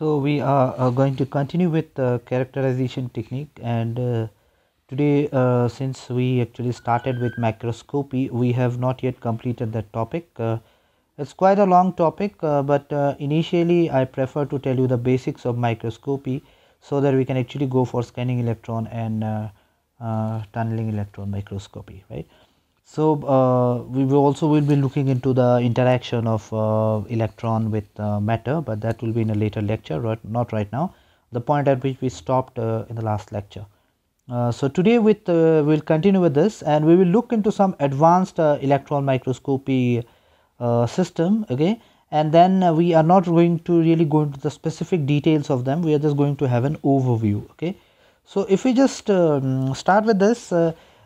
so we are, going to continue with the characterization technique and uh, today uh, since we actually started with macroscopy we have not yet completed that topic uh, it's quite a long topic uh, but uh, initially I prefer to tell you the basics of microscopy so that we can actually go for scanning electron and uh, tunneling electron microscopy right so uh, we will also will be looking into the interaction of uh, electron with uh, matter, but that will be in a later lecture, right, not right now. The point at which we stopped uh, in the last lecture. Uh, so today with uh, we'll continue with this, and we will look into some advanced electron microscopy system. Okay, and then we are not going to really go into the specific details of them. We are just going to have an overview. Okay, so if we just um, start with this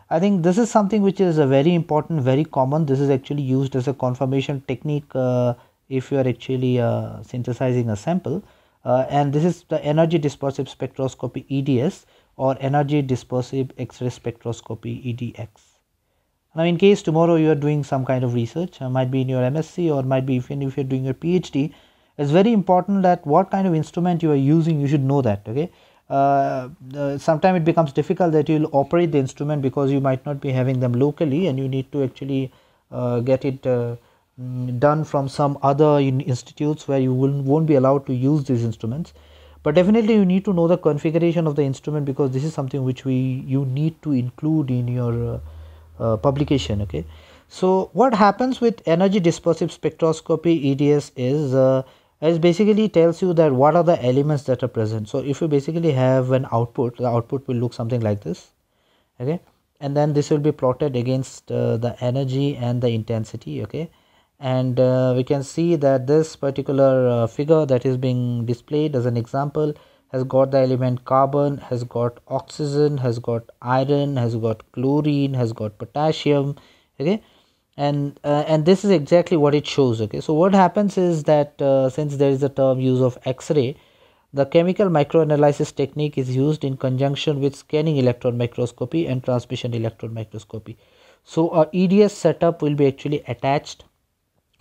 I think this is something which is a very important, very common. This is actually used as a confirmation technique uh, if you are actually uh, synthesizing a sample. Uh, and this is the energy dispersive spectroscopy EDS or energy dispersive X-ray spectroscopy EDX. Now in case tomorrow you are doing some kind of research, uh, might be in your MSc or might be even if you're doing your PhD, it's very important that what kind of instrument you are using, you should know that, okay? uh, sometimes it becomes difficult that you will operate the instrument because you might not be having them locally and you need to actually uh, get it uh, mm, done from some other in institutes where you will, won't be allowed to use these instruments but definitely you need to know the configuration of the instrument because this is something which we you need to include in your uh, uh, publication okay so what happens with energy dispersive spectroscopy eds is it basically tells you that what are the elements that are present so if you basically have an output the output will look something like this okay and then this will be plotted against uh, the energy and the intensity okay and uh, we can see that this particular uh, figure that is being displayed as an example has got the element carbon has got oxygen has got iron has got chlorine has got potassium okay and uh, and this is exactly what it shows okay so what happens is that uh, since there is a term use of x-ray the chemical microanalysis technique is used in conjunction with scanning electron microscopy and transmission electron microscopy so a eds setup will be actually attached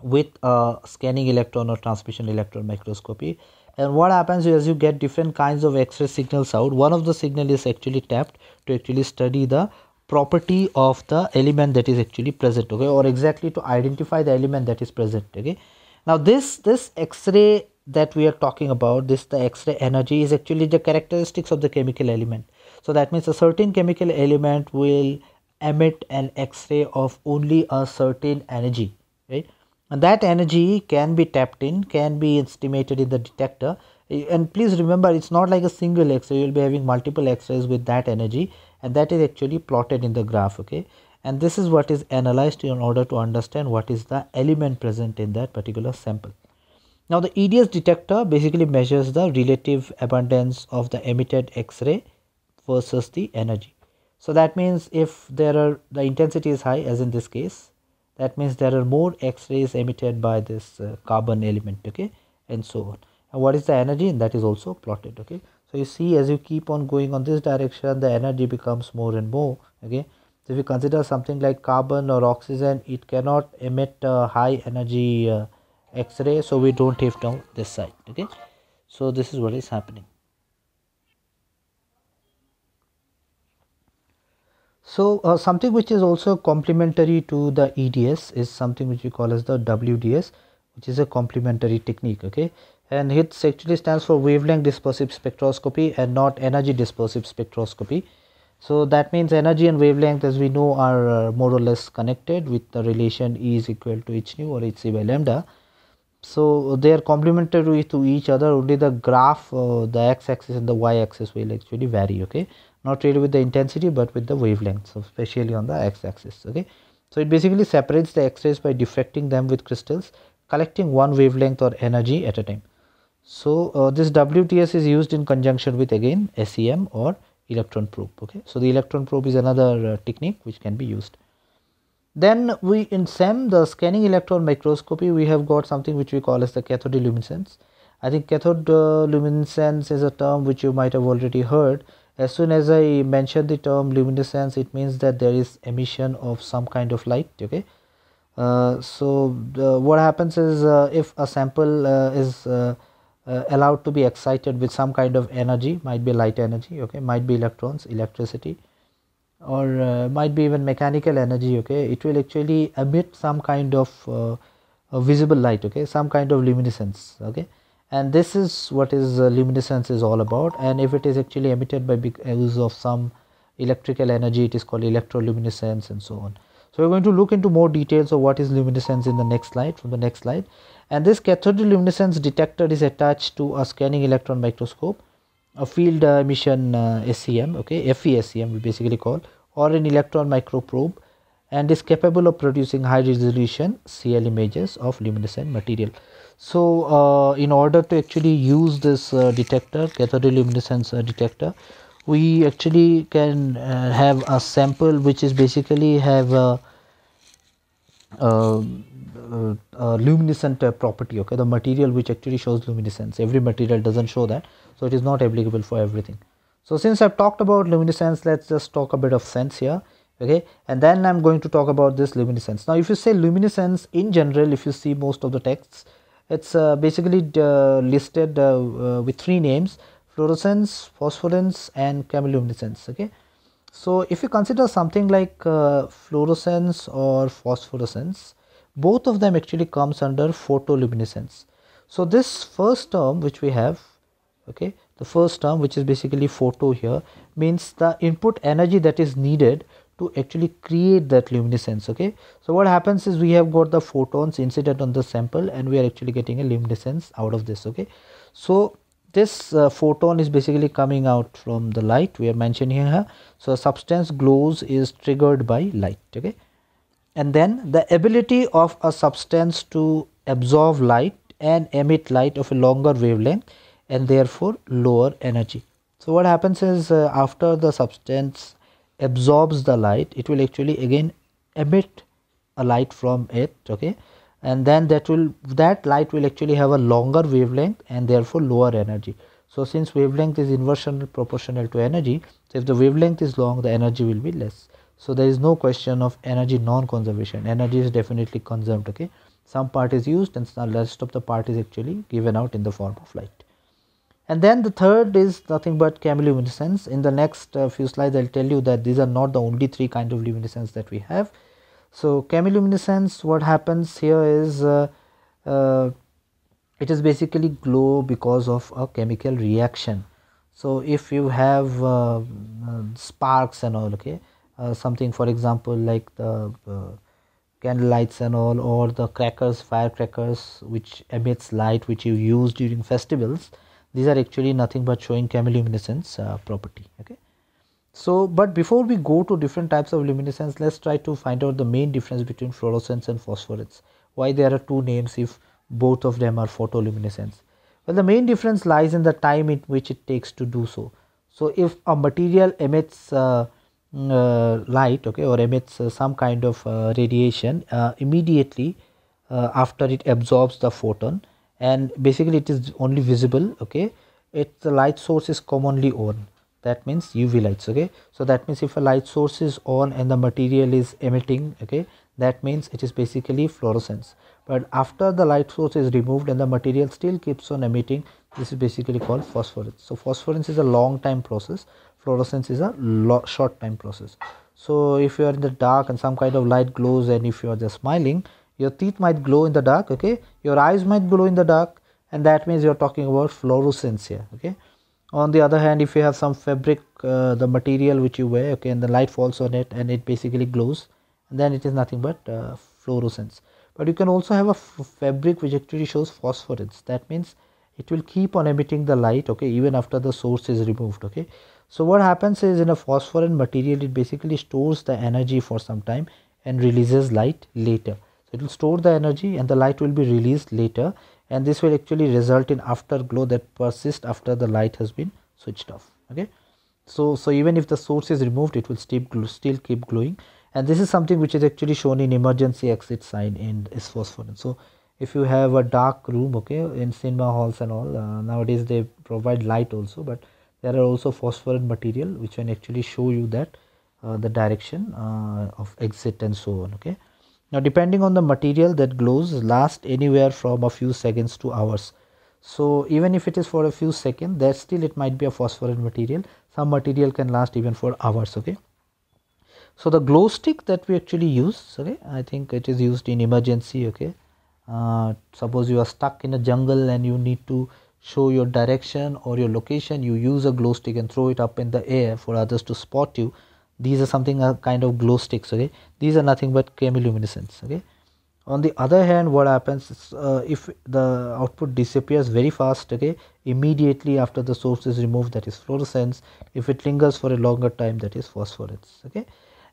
with a scanning electron or transmission electron microscopy and what happens is you get different kinds of x-ray signals out one of the signal is actually tapped to actually study the property of the element that is actually present okay or exactly to identify the element that is present okay now this this x-ray that we are talking about this the x-ray energy is actually the characteristics of the chemical element so that means a certain chemical element will emit an x-ray of only a certain energy right and that energy can be tapped in can be estimated in the detector and please remember it's not like a single x-ray you'll be having multiple x-rays with that energy and that is actually plotted in the graph okay and this is what is analyzed in order to understand what is the element present in that particular sample. Now the EDS detector basically measures the relative abundance of the emitted X-ray versus the energy. So that means if there are the intensity is high as in this case that means there are more X-rays emitted by this uh, carbon element okay and so on. And what is the energy and that is also plotted okay. So you see as you keep on going on this direction the energy becomes more and more okay. So if you consider something like carbon or oxygen it cannot emit uh, high energy uh, x-ray so we don't have down this side okay. So this is what is happening. So uh, something which is also complementary to the EDS is something which we call as the WDS which is a complementary technique okay and HITS actually stands for wavelength dispersive spectroscopy and not energy dispersive spectroscopy. So that means energy and wavelength as we know are uh, more or less connected with the relation E is equal to h nu or hc by lambda. So they are complementary to each other only the graph uh, the x axis and the y axis will actually vary okay not really with the intensity but with the wavelength so especially on the x axis okay. So it basically separates the x rays by diffracting them with crystals collecting one wavelength or energy at a time. So, uh, this WTS is used in conjunction with again SEM or electron probe. Okay. So, the electron probe is another uh, technique which can be used. Then we in SEM the scanning electron microscopy we have got something which we call as the cathode luminescence. I think cathode uh, luminescence is a term which you might have already heard. As soon as I mention the term luminescence it means that there is emission of some kind of light. Okay. Uh, so, what happens is uh, if a sample uh, is uh, allowed to be excited with some kind of energy might be light energy okay might be electrons electricity or uh, might be even mechanical energy okay it will actually emit some kind of uh, visible light okay some kind of luminescence okay and this is what is uh, luminescence is all about and if it is actually emitted by use of some electrical energy it is called electroluminescence and so on so we're going to look into more details of what is luminescence in the next slide from the next slide. And this cathode luminescence detector is attached to a scanning electron microscope, a field uh, emission uh, SEM, okay, FESEM we basically call, or an electron microprobe and is capable of producing high resolution CL images of luminescent material. So uh, in order to actually use this uh, detector, cathode luminescence uh, detector, we actually can uh, have a sample which is basically have a, a, a luminescent uh, property okay the material which actually shows luminescence every material doesn't show that so it is not applicable for everything so since i've talked about luminescence let's just talk a bit of sense here okay and then i'm going to talk about this luminescence now if you say luminescence in general if you see most of the texts it's uh, basically uh, listed uh, uh with three names fluorescence, phosphorescence, and chemiluminescence. Okay. So, if you consider something like uh, fluorescence or phosphorescence, both of them actually comes under photoluminescence. So, this first term which we have, okay, the first term which is basically photo here means the input energy that is needed to actually create that luminescence okay so what happens is we have got the photons incident on the sample and we are actually getting a luminescence out of this okay so this uh, photon is basically coming out from the light we have mentioned here so substance glows is triggered by light okay and then the ability of a substance to absorb light and emit light of a longer wavelength and therefore lower energy so what happens is uh, after the substance absorbs the light it will actually again emit a light from it okay and then that will that light will actually have a longer wavelength and therefore lower energy so since wavelength is inversely proportional to energy so if the wavelength is long the energy will be less so there is no question of energy non-conservation energy is definitely conserved okay some part is used and the rest of the part is actually given out in the form of light and then the third is nothing but chemiluminescence in the next uh, few slides i'll tell you that these are not the only three kind of luminescence that we have so chemiluminescence what happens here is uh, uh, it is basically glow because of a chemical reaction so if you have uh, uh sparks and all okay uh, something for example like the uh, candle lights and all or the crackers firecrackers which emits light which you use during festivals these are actually nothing but showing chemiluminescence property okay so, but before we go to different types of luminescence, let's try to find out the main difference between fluorescence and phosphorescence. Why there are two names if both of them are photoluminescence? Well, the main difference lies in the time in which it takes to do so. So, if a material emits uh, mm, uh, light okay, or emits uh, some kind of uh, radiation uh, immediately uh, after it absorbs the photon and basically it is only visible, okay, it, the light source is commonly on that means UV lights okay so that means if a light source is on and the material is emitting okay that means it is basically fluorescence but after the light source is removed and the material still keeps on emitting this is basically called phosphorescence so phosphorescence is a long time process fluorescence is a short time process so if you are in the dark and some kind of light glows and if you are just smiling your teeth might glow in the dark okay your eyes might glow in the dark and that means you're talking about fluorescence here okay on the other hand if you have some fabric uh, the material which you wear okay and the light falls on it and it basically glows then it is nothing but uh, fluorescence but you can also have a fabric which actually shows phosphorescence that means it will keep on emitting the light okay even after the source is removed okay so what happens is in a phosphorescent material it basically stores the energy for some time and releases light later so it will store the energy and the light will be released later and this will actually result in afterglow that persists after the light has been switched off okay so so even if the source is removed it will still still keep glowing and this is something which is actually shown in emergency exit sign in isphosphorus so if you have a dark room okay in cinema halls and all uh, nowadays they provide light also but there are also phosphorescent material which can actually show you that uh, the direction uh, of exit and so on okay now depending on the material that glows lasts anywhere from a few seconds to hours. So even if it is for a few seconds there still it might be a phosphorescent material. Some material can last even for hours okay. So the glow stick that we actually use okay I think it is used in emergency okay. Uh, suppose you are stuck in a jungle and you need to show your direction or your location you use a glow stick and throw it up in the air for others to spot you these are something a kind of glow sticks okay these are nothing but chemiluminescence okay on the other hand what happens is, uh, if the output disappears very fast okay immediately after the source is removed that is fluorescence if it lingers for a longer time that is phosphorescence okay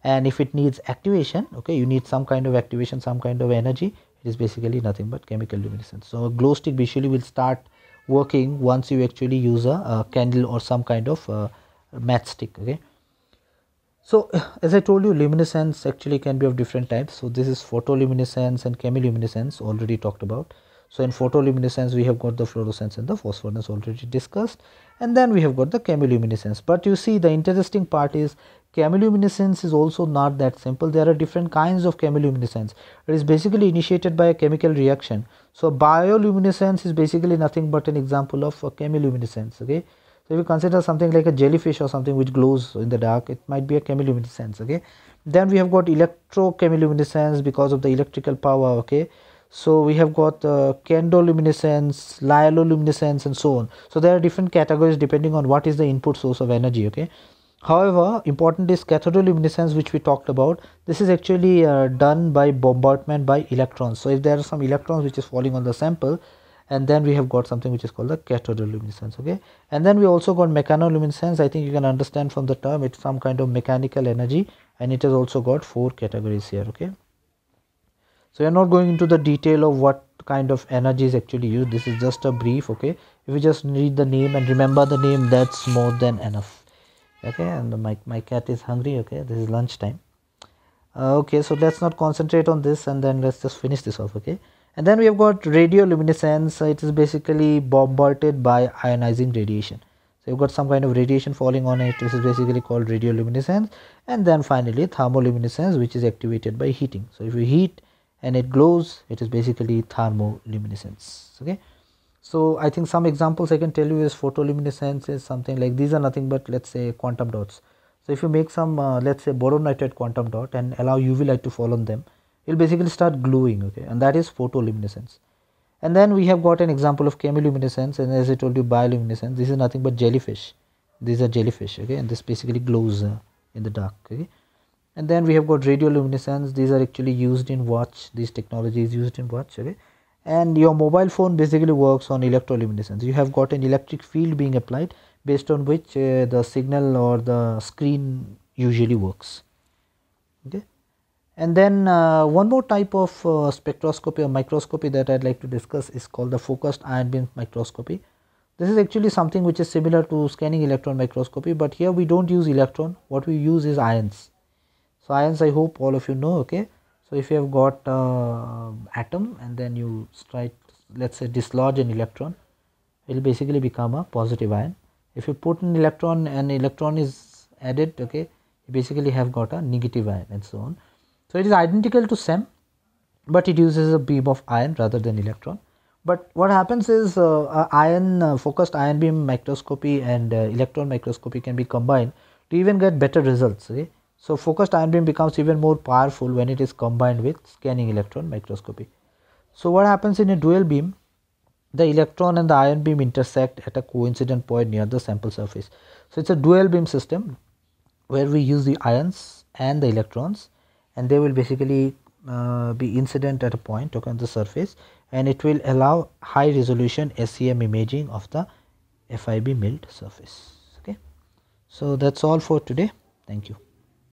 and if it needs activation okay you need some kind of activation some kind of energy it is basically nothing but chemical luminescence so glow stick visually will start working once you actually use a, a candle or some kind of uh, matchstick okay so as i told you luminescence actually can be of different types so this is photoluminescence and chemiluminescence already talked about so in photoluminescence we have got the fluorescence and the phosphorescence already discussed and then we have got the chemiluminescence but you see the interesting part is chemiluminescence is also not that simple there are different kinds of chemiluminescence it is basically initiated by a chemical reaction so bioluminescence is basically nothing but an example of chemiluminescence okay so if you consider something like a jellyfish or something which glows in the dark it might be a chemiluminescence okay then we have got electrochemiluminescence because of the electrical power okay so we have got uh, candoluminescence luminescence, and so on so there are different categories depending on what is the input source of energy okay however important is cathodoluminescence which we talked about this is actually uh, done by bombardment by electrons so if there are some electrons which is falling on the sample and then we have got something which is called the luminescence, okay and then we also got mechanoluminescence i think you can understand from the term it's some kind of mechanical energy and it has also got four categories here okay so you're not going into the detail of what kind of energy is actually used this is just a brief okay if you just read the name and remember the name that's more than enough okay and my, my cat is hungry okay this is lunchtime uh, okay so let's not concentrate on this and then let's just finish this off okay and then we have got radioluminescence it is basically bombarded by ionizing radiation so you've got some kind of radiation falling on it this is basically called radioluminescence and then finally thermoluminescence which is activated by heating so if you heat and it glows it is basically thermoluminescence okay so i think some examples i can tell you is photoluminescence is something like these are nothing but let's say quantum dots so if you make some uh, let's say boron nitride quantum dot and allow uv light to fall on them it will basically start glowing okay and that is photoluminescence and then we have got an example of chemiluminescence and as i told you bioluminescence this is nothing but jellyfish these are jellyfish okay and this basically glows uh, in the dark okay and then we have got radioluminescence these are actually used in watch these technologies used in watch okay and your mobile phone basically works on electroluminescence you have got an electric field being applied based on which uh, the signal or the screen usually works okay and then uh, one more type of uh, spectroscopy or microscopy that I'd like to discuss is called the focused ion beam microscopy. This is actually something which is similar to scanning electron microscopy, but here we don't use electron. What we use is ions. So ions, I hope all of you know. Okay. So if you have got uh, atom and then you try, let's say, dislodge an electron, it will basically become a positive ion. If you put an electron and electron is added, okay, you basically have got a negative ion and so on. So it is identical to SEM, but it uses a beam of ion rather than electron. But what happens is uh, ion uh, focused ion beam microscopy and uh, electron microscopy can be combined to even get better results. So focused ion beam becomes even more powerful when it is combined with scanning electron microscopy. So what happens in a dual beam? The electron and the ion beam intersect at a coincident point near the sample surface. So it's a dual beam system where we use the ions and the electrons and they will basically uh, be incident at a point okay, on the surface and it will allow high resolution SEM imaging of the FIB milled surface okay so that's all for today thank you